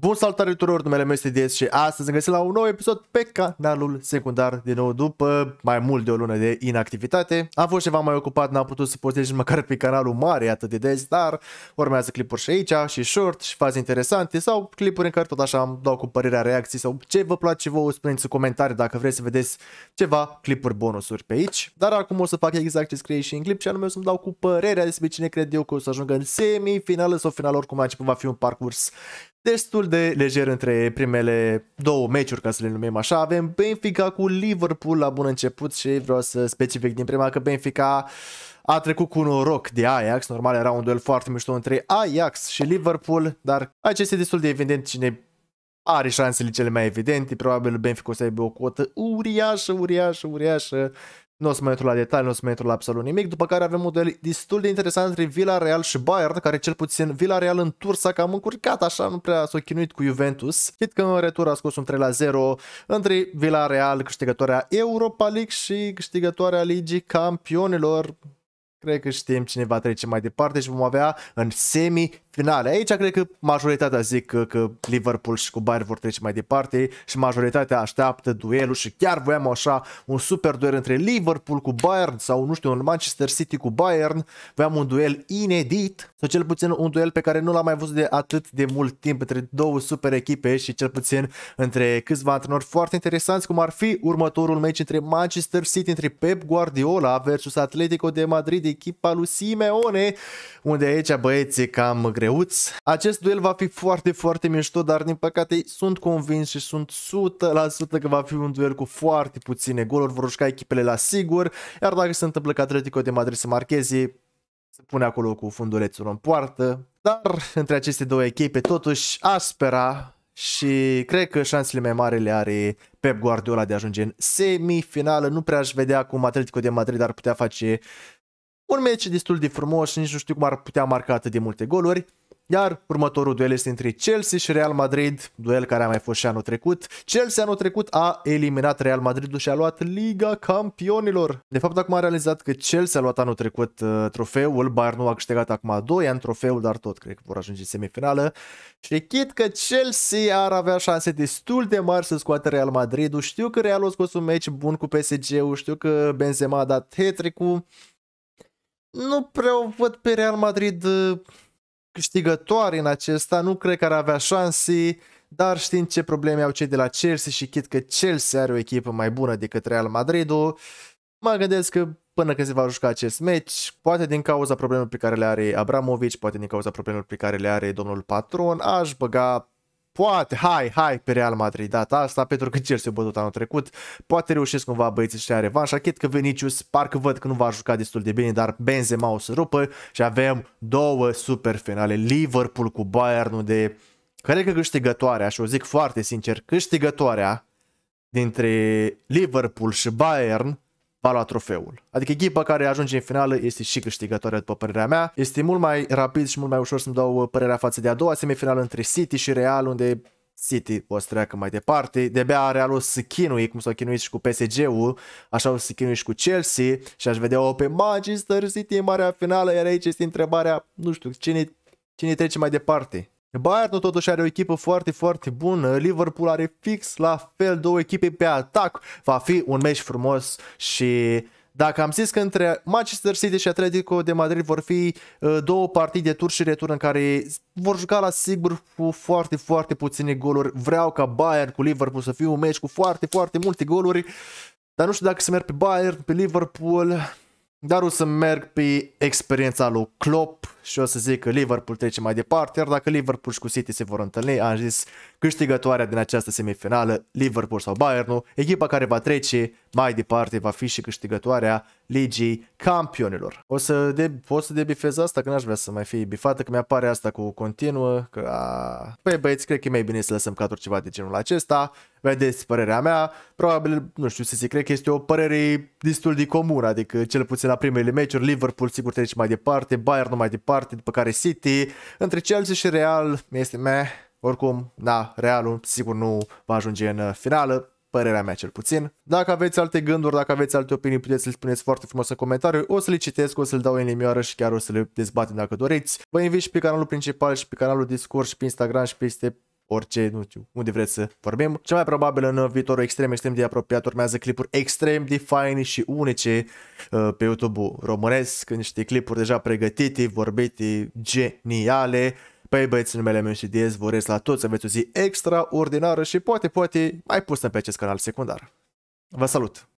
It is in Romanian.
Bun salutare tuturor, numele meu este DS și astăzi ne găsim la un nou episod pe canalul secundar din nou după mai mult de o lună de inactivitate. Am fost ceva mai ocupat, n-am putut să postez măcar pe canalul mare atât de des, dar urmează clipuri și aici și short și faze interesante sau clipuri în care tot așa am dau cu părerea, reacții sau ce vă place vouă, spuneți în comentarii dacă vreți să vedeți ceva clipuri bonusuri pe aici. Dar acum o să fac exact ce scrie și în clip și anume o să-mi dau cu părerea despre cine cred eu că o să ajungă în semifinală sau final oricum a început va fi un parcurs destul de lejer între primele două meciuri, ca să le numim așa. Avem Benfica cu Liverpool la bun început și vreau să specific din prima că Benfica a trecut cu un noroc de Ajax, normal era un duel foarte mișto între Ajax și Liverpool, dar aici este destul de evident cine are șansele cele mai evidente, probabil Benfica o să aibă o cotă uriașă, uriașă, uriașă nu o să mă intru la detalii, nu o să mă intru la absolut nimic. După care avem un duel destul de interesant între Villarreal și Bayern, care cel puțin Villarreal în tur s-a cam încurcat, așa nu prea s-a chinuit cu Juventus. Chit că în retur a scos un 3 la 0 între Villarreal, câștigătoarea Europa League și câștigătoarea Ligii Campionilor. Cred că știm cine va trece mai departe și vom avea în semi finale. Aici cred că majoritatea zic că, că Liverpool și cu Bayern vor trece mai departe și majoritatea așteaptă duelul și chiar voiam așa un super duel între Liverpool cu Bayern sau nu știu un Manchester City cu Bayern. Voiam un duel inedit sau cel puțin un duel pe care nu l-am mai văzut de atât de mult timp între două super echipe și cel puțin între câțiva antrenori foarte interesanți cum ar fi următorul meci între Manchester City, între Pep Guardiola versus Atletico de Madrid, echipa lui Simeone unde aici băieții cam greu greuț. Acest duel va fi foarte, foarte mișto, dar din păcate sunt convins și sunt 100% că va fi un duel cu foarte puține goluri, vor juca echipele la sigur, iar dacă se întâmplă ca Atletico de Madrid să marcheze, se pune acolo cu fundulețul în poartă, dar între aceste două echipe totuși aspera și cred că șansele mai mari le are Pep Guardiola de a ajunge în semifinală. Nu prea aș vedea cum Atletico de Madrid ar putea face un meci destul de frumos și nici nu știu cum ar putea marca atât de multe goluri. Iar următorul duel este între Chelsea și Real Madrid, duel care a mai fost și anul trecut. Chelsea anul trecut a eliminat Real Madrid și a luat Liga Campionilor. De fapt, acum a realizat că Chelsea a luat anul trecut uh, trofeul, Bayern nu a câștigat acum 2 ani trofeul, dar tot cred că vor ajunge în semifinală. Și chit că Chelsea ar avea șanse destul de mari să scoată Real Madrid. Știu că Real a scos un meci bun cu PSG-ul, știu că Benzema a dat hat nu prea o văd pe Real Madrid uh, câștigătoare în acesta, nu cred că ar avea șanse, dar știind ce probleme au cei de la Chelsea și chit că Chelsea are o echipă mai bună decât Real Madrid-ul, mă gândesc că până când se va juca acest meci, poate din cauza problemelor pe care le are Abramovic, poate din cauza problemelor pe care le are domnul patron, aș băga poate, hai, hai pe Real Madrid data da, asta, pentru că Chelsea a bătut anul trecut, poate reușesc cumva băieții ăștia revanșa, cred că Vinicius, parcă văd că nu va juca destul de bine, dar Benzema o să rupă și avem două super finale, Liverpool cu Bayern de, cred că câștigătoarea, și o zic foarte sincer, câștigătoarea dintre Liverpool și Bayern, va lua trofeul. Adică echipa care ajunge în finală este și câștigătoare după părerea mea. Este mult mai rapid și mult mai ușor să-mi dau uh, părerea față de a doua semifinală între City și Real, unde City o să treacă mai departe. De-abia Realul să chinui, cum s-au chinuit și cu PSG-ul, așa o să chinui și cu Chelsea și aș vedea-o pe Manchester City în marea finală, iar aici este întrebarea, nu știu, cine, cine trece mai departe? Bayern totuși are o echipă foarte, foarte bună. Liverpool are fix la fel două echipe pe atac. Va fi un meci frumos și dacă am zis că între Manchester City și Atletico de Madrid vor fi uh, două partide tur și retur în care vor juca la sigur cu foarte, foarte puține goluri. Vreau ca Bayern cu Liverpool să fie un meci cu foarte, foarte multe goluri. Dar nu știu dacă se merg pe Bayern, pe Liverpool, dar o să merg pe experiența lui Klopp și o să zic că Liverpool trece mai departe, iar dacă Liverpool și cu City se vor întâlni, am zis câștigătoarea din această semifinală, Liverpool sau Bayern, echipa care va trece mai departe va fi și câștigătoarea ligii campionilor. O să, de, pot să debifez asta, că n-aș vrea să mai fie bifată, că mi-apare asta cu continuă, că... A... Păi băieți, cred că e mai bine să lăsăm catur ceva de genul acesta. Vedeți părerea mea, probabil, nu știu, să se cred că este o părere destul de comună, adică cel puțin la primele meciuri, Liverpool sigur trece mai departe, Bayern nu mai departe, după care City, între Chelsea și Real este meh, oricum, na, da, Realul sigur nu va ajunge în finală, părerea mea cel puțin. Dacă aveți alte gânduri, dacă aveți alte opinii, puteți să le spuneți foarte frumos în comentarii, o să le citesc, o să le dau în limioară și chiar o să le dezbatem dacă doriți. Vă invit și pe canalul principal și pe canalul Discord și pe Instagram și peste orice, nu știu, unde vreți să vorbim. Cel mai probabil în viitorul extrem, extrem de apropiat urmează clipuri extrem de faine și unice uh, pe YouTube-ul românesc, niște clipuri deja pregătite, vorbite, geniale. Păi băieți, numele meu și Diez, vă urez la toți să aveți o zi extraordinară și poate, poate, mai pusă pe acest canal secundar. Vă salut!